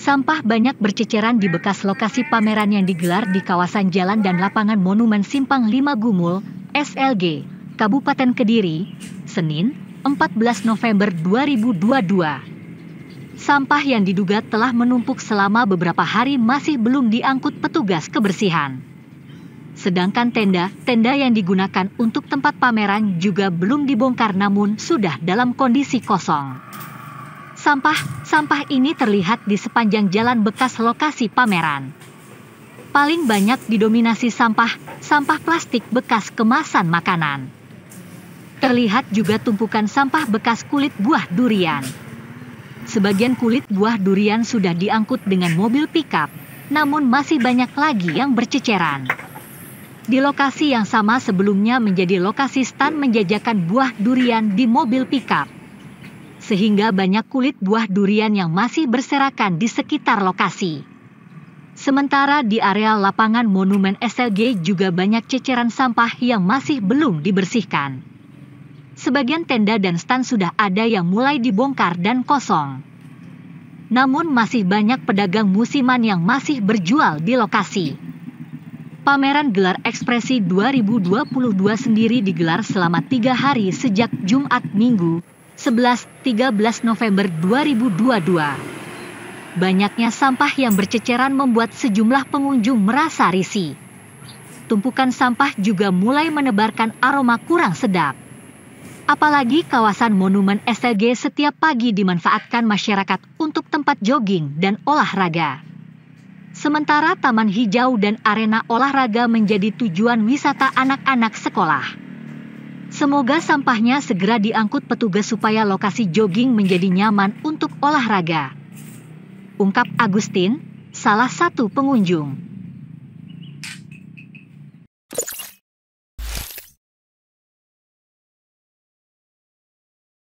Sampah banyak berceceran di bekas lokasi pameran yang digelar di kawasan jalan dan lapangan Monumen Simpang Lima Gumul, SLG, Kabupaten Kediri, Senin, 14 November 2022. Sampah yang diduga telah menumpuk selama beberapa hari masih belum diangkut petugas kebersihan. Sedangkan tenda-tenda yang digunakan untuk tempat pameran juga belum dibongkar namun sudah dalam kondisi kosong. Sampah-sampah ini terlihat di sepanjang jalan bekas lokasi pameran. Paling banyak didominasi sampah-sampah plastik bekas kemasan makanan. Terlihat juga tumpukan sampah bekas kulit buah durian. Sebagian kulit buah durian sudah diangkut dengan mobil pickup, namun masih banyak lagi yang berceceran. Di lokasi yang sama sebelumnya menjadi lokasi stan menjajakan buah durian di mobil pickup sehingga banyak kulit buah durian yang masih berserakan di sekitar lokasi. Sementara di area lapangan Monumen SLG juga banyak ceceran sampah yang masih belum dibersihkan. Sebagian tenda dan stan sudah ada yang mulai dibongkar dan kosong. Namun masih banyak pedagang musiman yang masih berjual di lokasi. Pameran gelar ekspresi 2022 sendiri digelar selama tiga hari sejak Jumat Minggu, 11-13 November 2022. Banyaknya sampah yang berceceran membuat sejumlah pengunjung merasa risih. Tumpukan sampah juga mulai menebarkan aroma kurang sedap. Apalagi kawasan Monumen SLG setiap pagi dimanfaatkan masyarakat untuk tempat jogging dan olahraga. Sementara taman hijau dan arena olahraga menjadi tujuan wisata anak-anak sekolah. Semoga sampahnya segera diangkut petugas supaya lokasi jogging menjadi nyaman untuk olahraga. Ungkap Agustin, salah satu pengunjung.